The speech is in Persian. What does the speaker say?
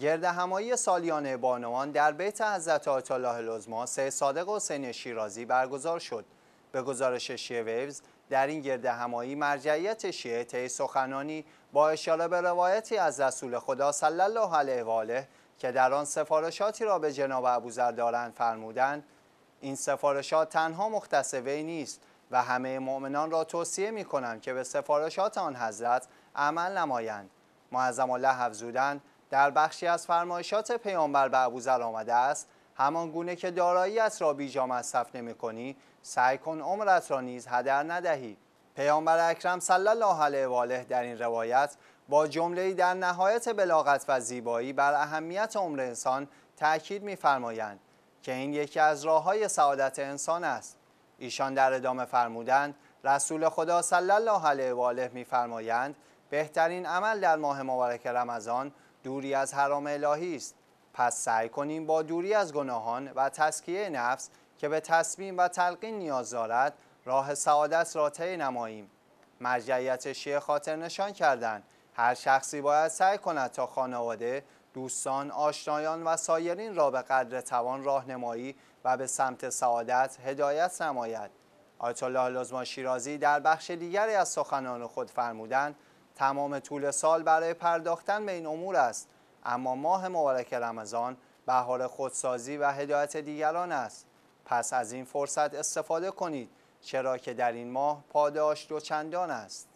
گرد همایی سالیانه بانوان در بیت حضرت آیت الله العظما سه صادق حسین شیرازی برگزار شد. به گزارش شیعه ویوز در این گرد همایی مرجعیت شیعه طی سخنانی با اشاره به روایتی از رسول خدا صلی الله علیه و آله که در آن سفارشاتی را به جناب ابوذر دارند فرمودند این سفارشات تنها مختص وی نیست و همه مؤمنان را توصیه می که به سفارشات آن حضرت عمل نمایند معظم الله افزودند در بخشی از فرمایشات پیامبر به ابوذر آمده است همان گونه که داراییت را بیجا مصرف نمیکنی سعی کن عمرت را نیز هدر ندهی پیامبر اکرم صلی الله علیه و آله در این روایت با جمله‌ای در نهایت بلاغت و زیبایی بر اهمیت عمر انسان تاکید می‌فرمایند که این یکی از راه‌های سعادت انسان است ایشان در ادامه فرمودند رسول خدا صلی الله علیه و آله می‌فرمایند بهترین عمل در ماه مبارک رمضان دوری از حرام الهی است پس سعی کنیم با دوری از گناهان و تسکیه نفس که به تصمیم و تلقین نیاز دارد راه سعادت را طی نماییم مرجعیت شیعه خاطر نشان کردند هر شخصی باید سعی کند تا خانواده دوستان آشنایان و سایرین را به قدر توان راهنمایی و به سمت سعادت هدایت نماید آیت الله لزما شیرازی در بخش دیگری از سخنان خود فرمودند تمام طول سال برای پرداختن به این امور است اما ماه مبارک رمضان بهار خودسازی و هدایت دیگران است پس از این فرصت استفاده کنید چرا که در این ماه پاداش دو چندان است